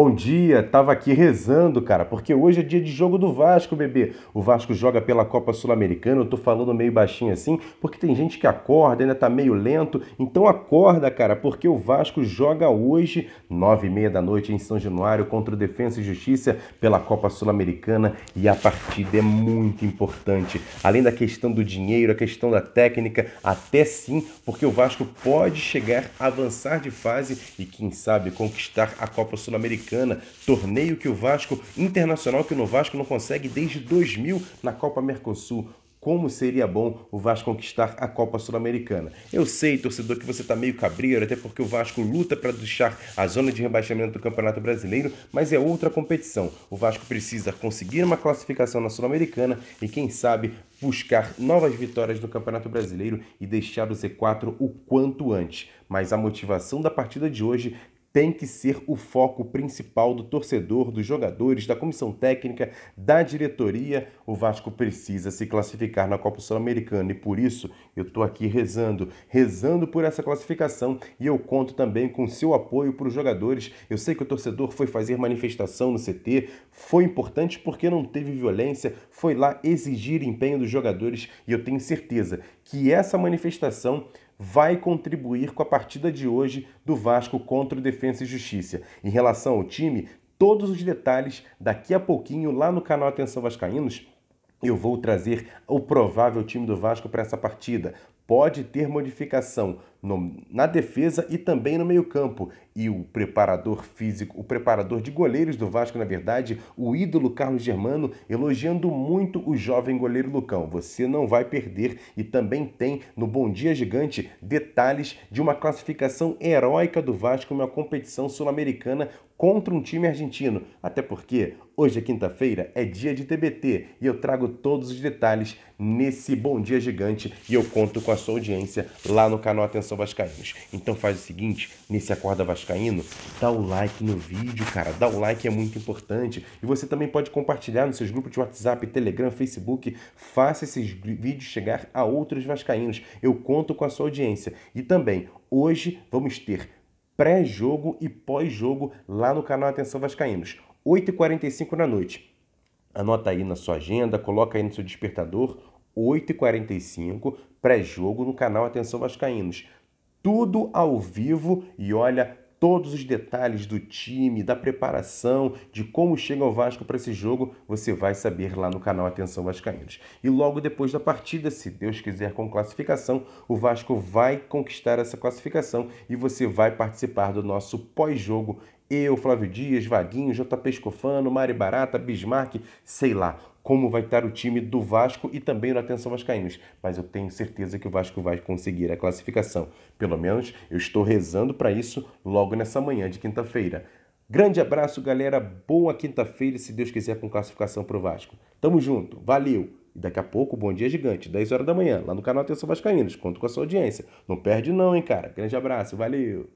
Bom dia, tava aqui rezando, cara, porque hoje é dia de jogo do Vasco, bebê. O Vasco joga pela Copa Sul-Americana, eu tô falando meio baixinho assim, porque tem gente que acorda, ainda tá meio lento. Então acorda, cara, porque o Vasco joga hoje, nove e meia da noite, em São Januário, contra o Defensa e Justiça pela Copa Sul-Americana. E a partida é muito importante. Além da questão do dinheiro, a questão da técnica, até sim, porque o Vasco pode chegar, avançar de fase e, quem sabe, conquistar a Copa Sul-Americana Sul-Americana, torneio que o Vasco, internacional que o Vasco não consegue desde 2000 na Copa Mercosul como seria bom o Vasco conquistar a Copa Sul-Americana. Eu sei, torcedor, que você está meio cabreiro, até porque o Vasco luta para deixar a zona de rebaixamento do Campeonato Brasileiro, mas é outra competição. O Vasco precisa conseguir uma classificação na Sul-Americana e, quem sabe, buscar novas vitórias no Campeonato Brasileiro e deixar o Z4 o quanto antes. Mas a motivação da partida de hoje tem que ser o foco principal do torcedor, dos jogadores, da comissão técnica, da diretoria. O Vasco precisa se classificar na Copa Sul-Americana e por isso eu estou aqui rezando, rezando por essa classificação e eu conto também com seu apoio para os jogadores. Eu sei que o torcedor foi fazer manifestação no CT, foi importante porque não teve violência, foi lá exigir empenho dos jogadores e eu tenho certeza que essa manifestação vai contribuir com a partida de hoje do Vasco contra o Defensa e Justiça. Em relação ao time, todos os detalhes daqui a pouquinho lá no canal Atenção Vascaínos. Eu vou trazer o provável time do Vasco para essa partida. Pode ter modificação, no, na defesa e também no meio-campo. E o preparador físico, o preparador de goleiros do Vasco, na verdade, o ídolo Carlos Germano, elogiando muito o jovem goleiro Lucão. Você não vai perder e também tem no Bom Dia Gigante detalhes de uma classificação heróica do Vasco em uma competição sul-americana contra um time argentino. Até porque hoje é quinta-feira, é dia de TBT e eu trago todos os detalhes nesse Bom Dia Gigante e eu conto com a sua audiência lá no canal Atenção são vascaínos. Então faz o seguinte, nesse Acorda Vascaíno, dá o like no vídeo, cara. Dá o like, é muito importante. E você também pode compartilhar nos seus grupos de WhatsApp, Telegram, Facebook. Faça esses vídeos chegar a outros vascaínos. Eu conto com a sua audiência. E também, hoje vamos ter pré-jogo e pós-jogo lá no canal Atenção Vascaínos. 8h45 na noite. Anota aí na sua agenda, coloca aí no seu despertador 8h45, pré-jogo no canal Atenção Vascaínos. Tudo ao vivo e olha todos os detalhes do time, da preparação, de como chega o Vasco para esse jogo, você vai saber lá no canal Atenção Vascaínos. E logo depois da partida, se Deus quiser com classificação, o Vasco vai conquistar essa classificação e você vai participar do nosso pós-jogo eu, Flávio Dias, Vaguinho, JP Escofano, Mari Barata, Bismarck, sei lá como vai estar o time do Vasco e também do Atenção Vascaínos. Mas eu tenho certeza que o Vasco vai conseguir a classificação. Pelo menos eu estou rezando para isso logo nessa manhã de quinta-feira. Grande abraço, galera. Boa quinta-feira, se Deus quiser, com classificação para o Vasco. Tamo junto, valeu! E daqui a pouco, Bom Dia Gigante, 10 horas da manhã, lá no canal Atenção Vascaínos. Conto com a sua audiência. Não perde não, hein, cara. Grande abraço, valeu!